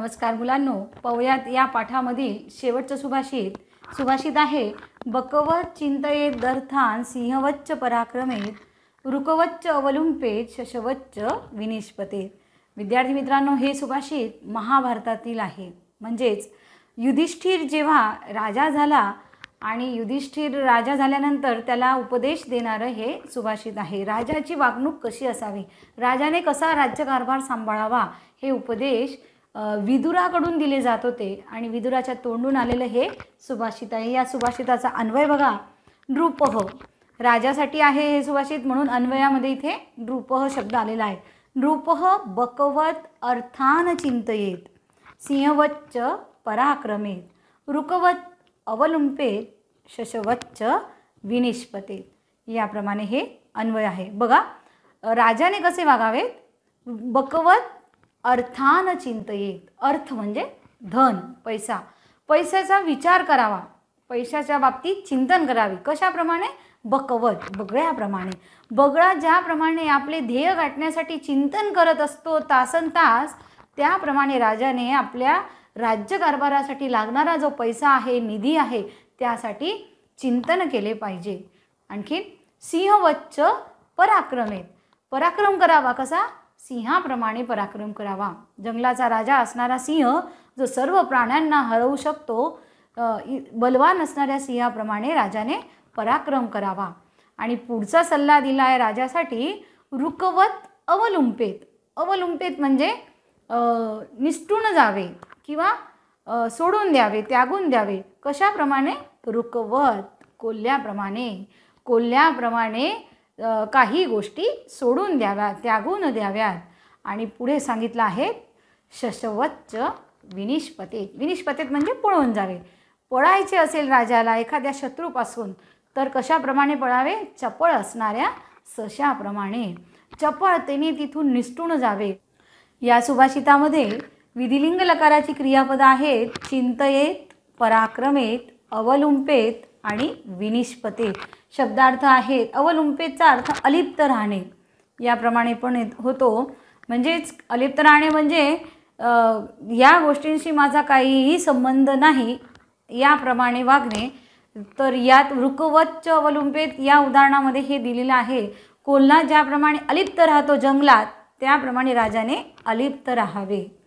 नमस्कार मुलांनो पवयात या पाठामधील शेवटचं सुभाषित सुभाषित आहे बकवत चिंतये दर्थान सिंहवच्च पराक्रमे रुकवच्च अवलुंपे शशवच्च विनिष्पते विद्यार्थी मित्रांनो हे सुभाषित महाभारतातील आहे म्हणजेच युधिष्ठिर जेव्हा राजा झाला आणि युधिष्ठिर राजा झाल्यानंतर त्याला उपदेश देणारं हे सुभाषित आहे राजाची वागणूक कशी असावी राजाने कसा राज्यकारभार सांभाळावा हे उपदेश विदुराकडून दिले जात होते आणि विदुराच्या तोंडून आलेलं हे सुभाषित आहे या सुभाषिताचा अन्वय बघा नृपह राजासाठी आहे हे सुभाषित म्हणून अन्वयामध्ये इथे नृपह शब्द आलेला आहे नृपह बकवत अर्थान चिंतयेत सिंहवच्च पराक्रमेत रुकवत अवलुंपेत शशवच्च विनिष्पतेत याप्रमाणे हे अन्वय आहे बघा राजाने कसे वागावेत बकवत अर्थान चिंत अर्थ म्हणजे धन पैसा पैशाचा विचार करावा पैशाच्या बाबतीत चिंतन करावे कशाप्रमाणे बकवत बगळ्याप्रमाणे बगळा ज्याप्रमाणे आपले ध्येय गाठण्यासाठी चिंतन करत असतो तासन तास त्याप्रमाणे राजाने आपल्या राज्यकारभारासाठी लागणारा जो पैसा आहे निधी आहे त्यासाठी चिंतन केले पाहिजे आणखी सिंहवच्च पराक्रमेत पराक्रम करावा कसा सिंहाप्रमाणे पराक्रम करावा जंगलाचा राजा असणारा सिंह जो सर्व प्राण्यांना हरवू शकतो बलवान असणाऱ्या सिंहाप्रमाणे राजाने पराक्रम करावा आणि पुढचा सल्ला दिला आहे राजासाठी रुकवत अवलुंपेत अवलुंपेत म्हणजे निष्ठून जावे किंवा सोडून द्यावे त्यागून द्यावे कशाप्रमाणे रुकवत कोल्ह्याप्रमाणे कोल्ह्याप्रमाणे काही गोष्टी सोडून द्याव्यात त्यागून द्याव्यात आणि पुढे सांगितलं आहे शशवच्च विनिष्पतेत विनिष्पतेत म्हणजे पळून जावे पळायचे असेल राजाला एखाद्या शत्रूपासून तर कशाप्रमाणे पळावे चपळ असणाऱ्या सशाप्रमाणे चपळतेने तिथून निष्ठून जावे या सुभाषितामध्ये विधिलिंग लकाराची क्रियापदं आहेत चिंतयेत पराक्रमेत अवलुंपेत आणि विनिष्पते शब्दार्थ आहेत अवलुंपेतचा अर्थ अलिप्त राहणे याप्रमाणे पण होतो म्हणजेच अलिप्त राहणे म्हणजे या गोष्टींशी माझा काहीही संबंध नाही याप्रमाणे वागणे तर यात वृकवच्च अवलुंपेत या उदाहरणामध्ये हे दिलेलं आहे कोल्हा ज्याप्रमाणे अलिप्त राहतो जंगलात त्याप्रमाणे राजाने अलिप्त राहावे